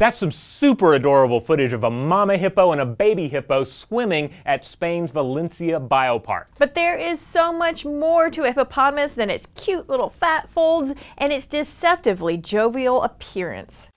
That's some super adorable footage of a mama hippo and a baby hippo swimming at Spain's Valencia Biopark. But there is so much more to a hippopotamus than its cute little fat folds and its deceptively jovial appearance.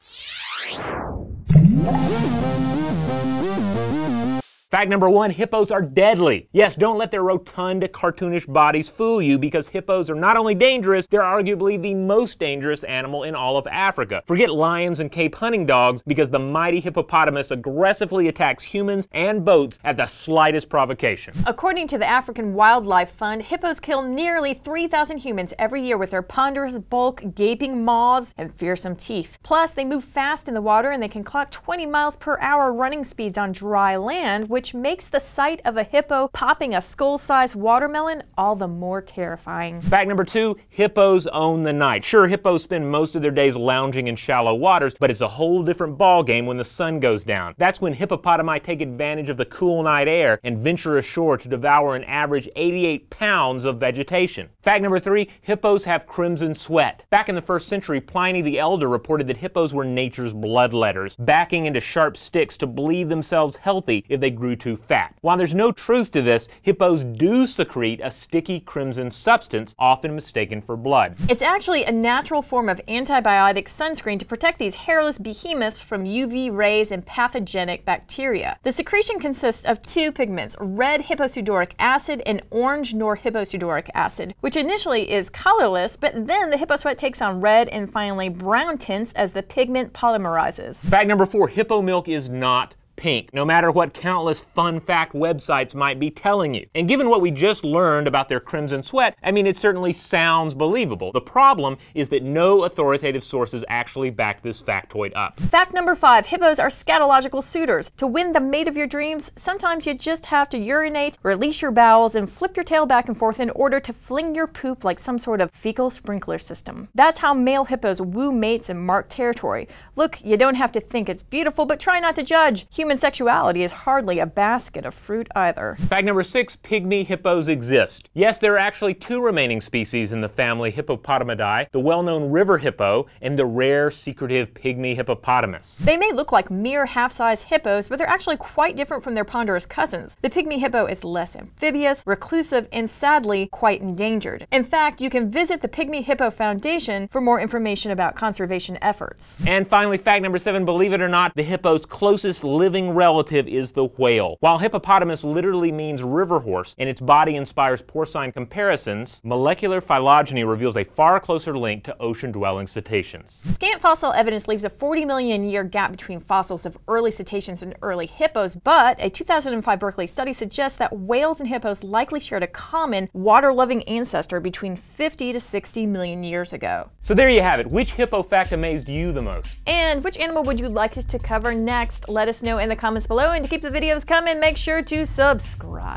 Fact number one, hippos are deadly. Yes, don't let their rotund, cartoonish bodies fool you because hippos are not only dangerous, they're arguably the most dangerous animal in all of Africa. Forget lions and Cape hunting dogs because the mighty hippopotamus aggressively attacks humans and boats at the slightest provocation. According to the African Wildlife Fund, hippos kill nearly 3,000 humans every year with their ponderous bulk, gaping maws, and fearsome teeth. Plus, they move fast in the water and they can clock 20 miles per hour running speeds on dry land, which which makes the sight of a hippo popping a skull-sized watermelon all the more terrifying. Fact number two, hippos own the night. Sure, hippos spend most of their days lounging in shallow waters, but it's a whole different ballgame when the sun goes down. That's when hippopotami take advantage of the cool night air and venture ashore to devour an average 88 pounds of vegetation. Fact number three, hippos have crimson sweat. Back in the first century, Pliny the Elder reported that hippos were nature's bloodletters, backing into sharp sticks to bleed themselves healthy if they grew too fat. While there's no truth to this, hippos do secrete a sticky crimson substance, often mistaken for blood. It's actually a natural form of antibiotic sunscreen to protect these hairless behemoths from UV rays and pathogenic bacteria. The secretion consists of two pigments, red hipposudoric acid and orange norhipposudoric acid, which which initially is colorless, but then the hippo sweat takes on red and finally brown tints as the pigment polymerizes. Fact number four, hippo milk is not pink, no matter what countless fun fact websites might be telling you. And given what we just learned about their crimson sweat, I mean, it certainly sounds believable. The problem is that no authoritative sources actually back this factoid up. Fact number five, hippos are scatological suitors. To win the mate of your dreams, sometimes you just have to urinate, release your bowels, and flip your tail back and forth in order to fling your poop like some sort of fecal sprinkler system. That's how male hippos woo mates and mark territory. Look, you don't have to think it's beautiful, but try not to judge. Humans Human sexuality is hardly a basket of fruit either. Fact number six, pygmy hippos exist. Yes, there are actually two remaining species in the family Hippopotamidae, the well-known river hippo and the rare secretive pygmy hippopotamus. They may look like mere half-sized hippos, but they're actually quite different from their ponderous cousins. The pygmy hippo is less amphibious, reclusive, and sadly quite endangered. In fact, you can visit the Pygmy Hippo Foundation for more information about conservation efforts. And finally, fact number seven, believe it or not, the hippo's closest living living relative is the whale. While hippopotamus literally means river horse and its body inspires porcine comparisons, molecular phylogeny reveals a far closer link to ocean-dwelling cetaceans. Scant fossil evidence leaves a 40 million year gap between fossils of early cetaceans and early hippos, but a 2005 Berkeley study suggests that whales and hippos likely shared a common water-loving ancestor between 50 to 60 million years ago. So there you have it. Which hippo fact amazed you the most? And which animal would you like us to cover next? Let us know in the comments below. And to keep the videos coming, make sure to subscribe.